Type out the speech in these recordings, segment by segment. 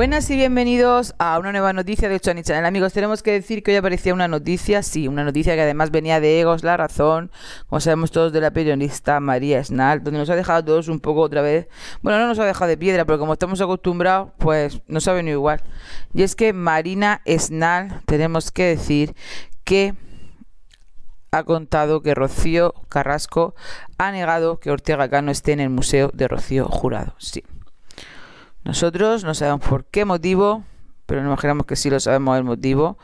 Buenas y bienvenidos a una nueva noticia de Ni Channel. Amigos, tenemos que decir que hoy aparecía una noticia, sí, una noticia que además venía de Egos La Razón, como sabemos todos de la periodista María Snal, donde nos ha dejado todos un poco otra vez, bueno, no nos ha dejado de piedra, pero como estamos acostumbrados, pues no sabe ni igual. Y es que Marina Snal, tenemos que decir que ha contado que Rocío Carrasco ha negado que Ortega Cano esté en el Museo de Rocío Jurado, sí. Nosotros no sabemos por qué motivo, pero nos imaginamos que sí lo sabemos el motivo,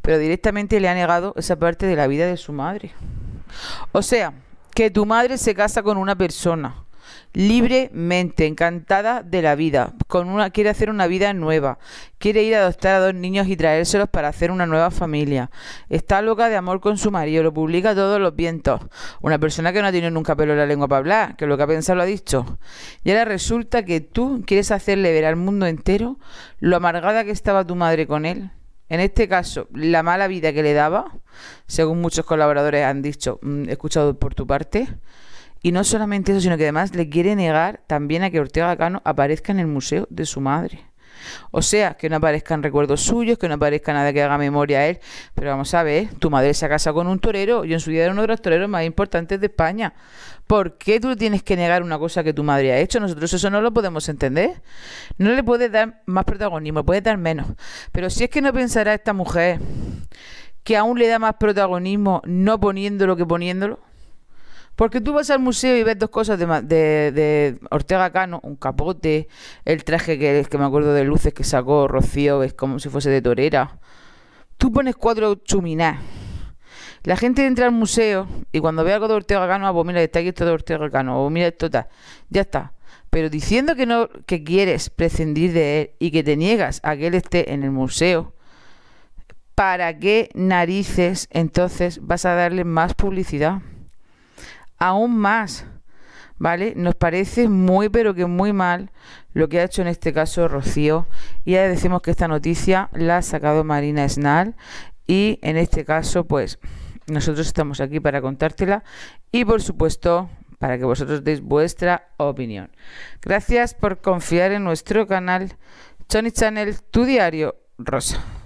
pero directamente le ha negado esa parte de la vida de su madre. O sea, que tu madre se casa con una persona libremente, encantada de la vida, con una quiere hacer una vida nueva, quiere ir a adoptar a dos niños y traérselos para hacer una nueva familia. Está loca de amor con su marido, lo publica a todos los vientos. Una persona que no ha tenido nunca pelo en la lengua para hablar, que lo que ha pensado lo ha dicho. Y ahora resulta que tú quieres hacerle ver al mundo entero lo amargada que estaba tu madre con él. En este caso, la mala vida que le daba, según muchos colaboradores han dicho, mm, escuchado por tu parte, y no solamente eso, sino que además le quiere negar también a que Ortega Cano aparezca en el museo de su madre. O sea, que no aparezcan recuerdos suyos, que no aparezca nada que haga memoria a él. Pero vamos a ver, tu madre se ha casado con un torero. y en su vida era uno de los toreros más importantes de España. ¿Por qué tú tienes que negar una cosa que tu madre ha hecho? Nosotros eso no lo podemos entender. No le puedes dar más protagonismo, puede puedes dar menos. Pero si es que no pensará esta mujer que aún le da más protagonismo no poniéndolo que poniéndolo. Porque tú vas al museo y ves dos cosas de, de, de Ortega Cano, un capote, el traje que, que me acuerdo de luces que sacó Rocío, es como si fuese de torera. Tú pones cuatro chuminás. La gente entra al museo y cuando ve algo de Ortega Cano, ah, pues mira, está aquí esto de Ortega Cano, o mira esto tal, ya está. Pero diciendo que no, que quieres prescindir de él y que te niegas a que él esté en el museo, ¿para qué narices entonces vas a darle más publicidad? aún más. ¿Vale? Nos parece muy, pero que muy mal lo que ha hecho en este caso Rocío. Y ya decimos que esta noticia la ha sacado Marina Snal. Y en este caso, pues nosotros estamos aquí para contártela. Y por supuesto, para que vosotros deis vuestra opinión. Gracias por confiar en nuestro canal Choni Channel, tu diario rosa.